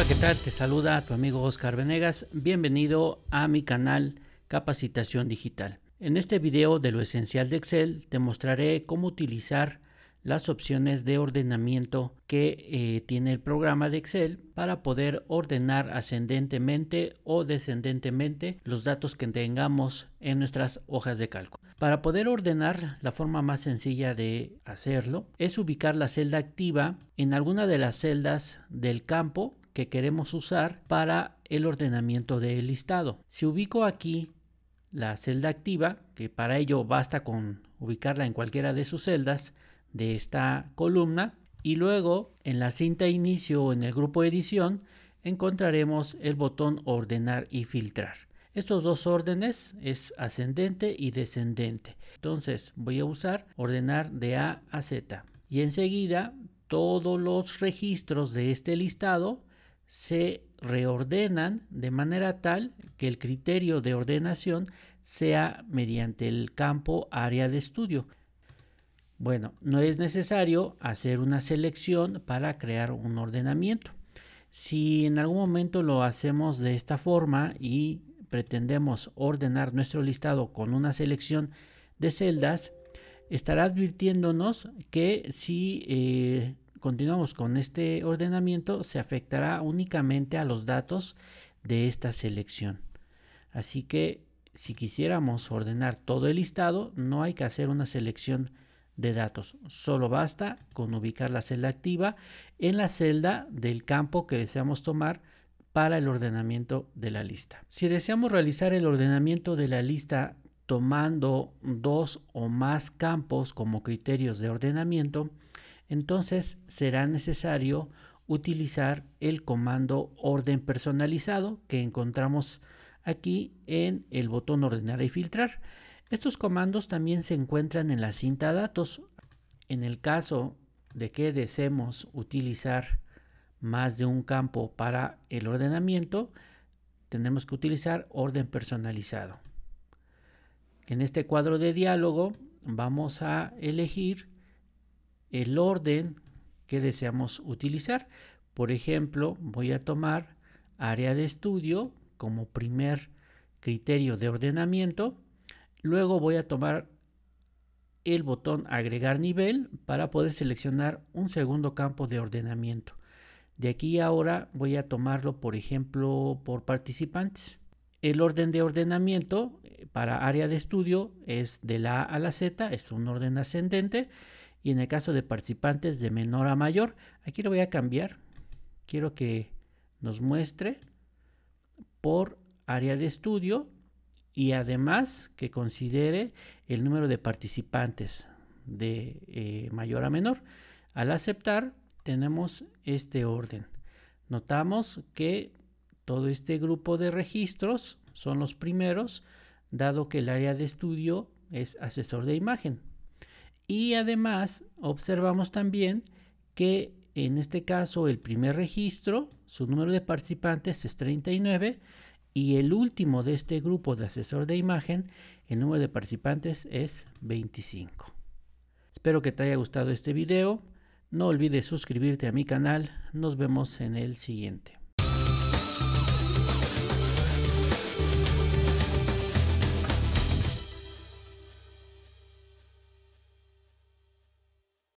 Hola, ¿qué tal? Te saluda tu amigo Oscar Venegas. Bienvenido a mi canal Capacitación Digital. En este video de lo esencial de Excel te mostraré cómo utilizar las opciones de ordenamiento que eh, tiene el programa de Excel para poder ordenar ascendentemente o descendentemente los datos que tengamos en nuestras hojas de cálculo. Para poder ordenar, la forma más sencilla de hacerlo es ubicar la celda activa en alguna de las celdas del campo que queremos usar para el ordenamiento del listado. Si ubico aquí la celda activa, que para ello basta con ubicarla en cualquiera de sus celdas de esta columna, y luego en la cinta inicio o en el grupo edición encontraremos el botón ordenar y filtrar. Estos dos órdenes es ascendente y descendente. Entonces voy a usar ordenar de A a Z y enseguida todos los registros de este listado se reordenan de manera tal que el criterio de ordenación sea mediante el campo área de estudio. Bueno, no es necesario hacer una selección para crear un ordenamiento. Si en algún momento lo hacemos de esta forma y pretendemos ordenar nuestro listado con una selección de celdas, estará advirtiéndonos que si eh, continuamos con este ordenamiento, se afectará únicamente a los datos de esta selección. Así que si quisiéramos ordenar todo el listado, no hay que hacer una selección de datos. Solo basta con ubicar la celda activa en la celda del campo que deseamos tomar para el ordenamiento de la lista. Si deseamos realizar el ordenamiento de la lista tomando dos o más campos como criterios de ordenamiento, entonces será necesario utilizar el comando orden personalizado que encontramos aquí en el botón ordenar y filtrar. Estos comandos también se encuentran en la cinta datos. En el caso de que deseemos utilizar más de un campo para el ordenamiento, tendremos que utilizar orden personalizado. En este cuadro de diálogo vamos a elegir el orden que deseamos utilizar. Por ejemplo, voy a tomar área de estudio como primer criterio de ordenamiento. Luego voy a tomar el botón agregar nivel para poder seleccionar un segundo campo de ordenamiento. De aquí ahora voy a tomarlo, por ejemplo, por participantes. El orden de ordenamiento eh, para área de estudio es de la A a la Z, es un orden ascendente y en el caso de participantes de menor a mayor. Aquí lo voy a cambiar. Quiero que nos muestre por área de estudio y además que considere el número de participantes de eh, mayor a menor. Al aceptar tenemos este orden. Notamos que todo este grupo de registros son los primeros, dado que el área de estudio es asesor de imagen. Y además observamos también que en este caso el primer registro, su número de participantes es 39 y el último de este grupo de asesor de imagen, el número de participantes es 25. Espero que te haya gustado este video. No olvides suscribirte a mi canal. Nos vemos en el siguiente.